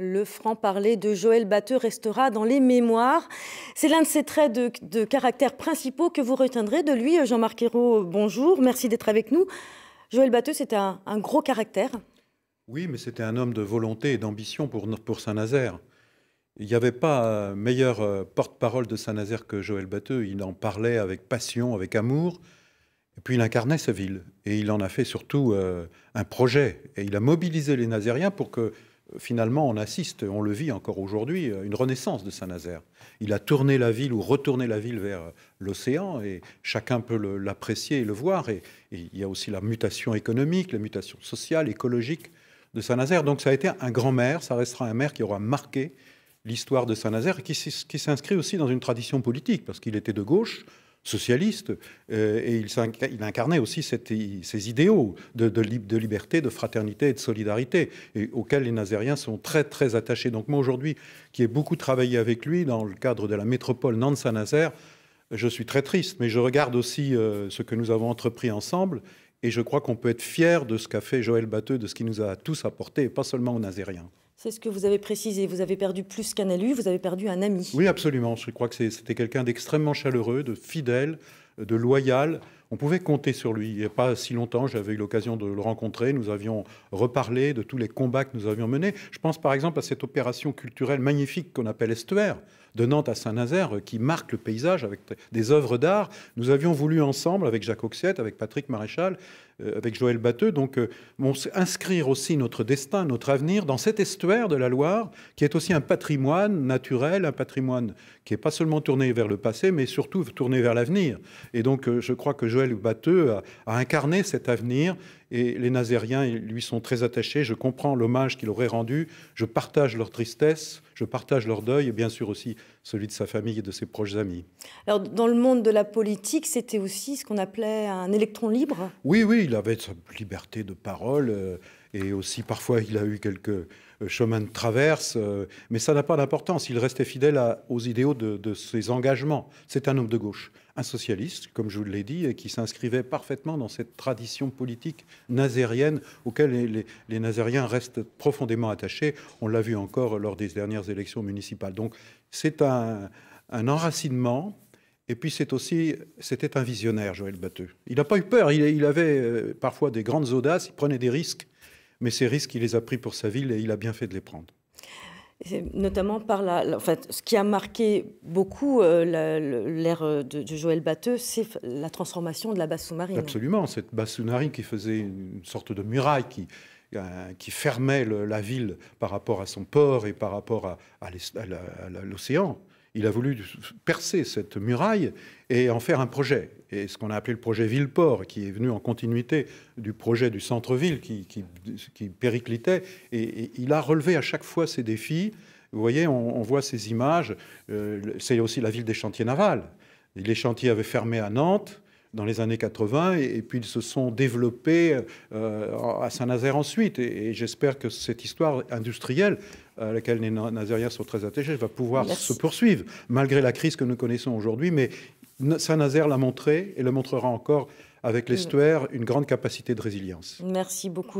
Le franc-parler de Joël Batteux restera dans les mémoires. C'est l'un de ses traits de, caractère principaux que vous retiendrez de lui. Jean-Marc Hérault, bonjour, merci d'être avec nous. Joël Batteux, c'était un, gros caractère. Oui, mais c'était un homme de volonté et d'ambition pour, Saint-Nazaire. Il n'y avait pas euh, meilleur euh, porte-parole de Saint-Nazaire que Joël Batteux. Il en parlait avec passion, avec amour. Et puis il incarnait sa ville. Et il en a fait surtout euh, un projet. Et il a mobilisé les Nazériens pour que finalement, on assiste, on le vit encore aujourd'hui, une renaissance de Saint-Nazaire. Il a tourné la ville ou retourné la ville vers l'océan et chacun peut l'apprécier et le voir. Et, il y a aussi la mutation économique, la mutation sociale, écologique de Saint-Nazaire. Donc ça a été un grand maire, ça restera un maire qui aura marqué l'histoire de Saint-Nazaire et qui s'inscrit aussi dans une tradition politique parce qu'il était de gauche socialiste, euh, et il, incarnait aussi ses ces idéaux de, liberté, de fraternité et de solidarité, auxquels les Nazériens sont très très attachés. Donc moi aujourd'hui, qui ai beaucoup travaillé avec lui dans le cadre de la métropole Nantes-Saint-Nazaire, je suis très triste, mais je regarde aussi euh, ce que nous avons entrepris ensemble, et je crois qu'on peut être fier de ce qu'a fait Joël Batteux, de ce qu'il nous a tous apporté, et pas seulement aux Nazériens. C'est ce que vous avez précisé. Vous avez perdu plus qu'un élu, vous avez perdu un ami. Oui, absolument. Je crois que c'était quelqu'un d'extrêmement chaleureux, de fidèle, de loyal on pouvait compter sur lui. Il n'y a pas si longtemps, j'avais eu l'occasion de le rencontrer. Nous avions reparlé de tous les combats que nous avions menés. Je pense par exemple à cette opération culturelle magnifique qu'on appelle Estuaire, de Nantes à Saint-Nazaire, qui marque le paysage avec des œuvres d'art. Nous avions voulu ensemble, avec Jacques Oxiette, avec Patrick Maréchal, euh, avec Joël Batteux, donc euh, inscrire aussi notre destin, notre avenir dans cet estuaire de la Loire, qui est aussi un patrimoine naturel, un patrimoine qui n'est pas seulement tourné vers le passé, mais surtout tourné vers l'avenir. Et donc, euh, je crois que je ou Batteux a, incarné cet avenir et les Nazériens lui sont très attachés. Je comprends l'hommage qu'il aurait rendu, je partage leur tristesse, je partage leur deuil et bien sûr aussi celui de sa famille et de ses proches amis. Alors dans le monde de la politique, c'était aussi ce qu'on appelait un électron libre Oui, oui, il avait sa liberté de parole euh, et aussi parfois il a eu quelques euh, chemins de traverse, euh, mais ça n'a pas d'importance. Il restait fidèle aux idéaux de, de ses engagements. C'est un homme de gauche, un socialiste, comme je vous l'ai dit, et qui s'inscrivait parfaitement dans cette tradition politique nazérienne auxquelles les, les, nazériens restent profondément attachés. On l'a vu encore lors des dernières élections municipales. Donc c'est un, enracinement et puis c'est aussi, c'était un visionnaire, Joël Batteux. Il n'a pas eu peur, il, il, avait euh, parfois des grandes audaces, il prenait des risques, mais ces risques, il les a pris pour sa ville et il a bien fait de les prendre notamment par la, en fait, ce qui a marqué beaucoup euh, l'ère euh, de, Joël Bateux, c'est la transformation de la basse sous-marine. Absolument, cette basse sous-marine qui faisait une sorte de muraille qui, euh, qui fermait la ville par rapport à son port et par rapport à l'océan il a voulu percer cette muraille et en faire un projet. Et ce qu'on a appelé le projet Villeport, qui est venu en continuité du projet du centre-ville qui, périclitait. Et, il a relevé à chaque fois ces défis. Vous voyez, on, voit ces images. Euh, c'est aussi la ville des chantiers navals. Les chantiers avaient fermé à Nantes dans les années 80 et, puis ils se sont développés euh, à Saint-Nazaire ensuite. Et, j'espère que cette histoire industrielle à laquelle les Nazériens sont très attachés va pouvoir se poursuivre malgré la crise que nous connaissons aujourd'hui. Mais Saint-Nazaire l'a montré et le montrera encore avec mm. l'estuaire une grande capacité de résilience. Merci beaucoup.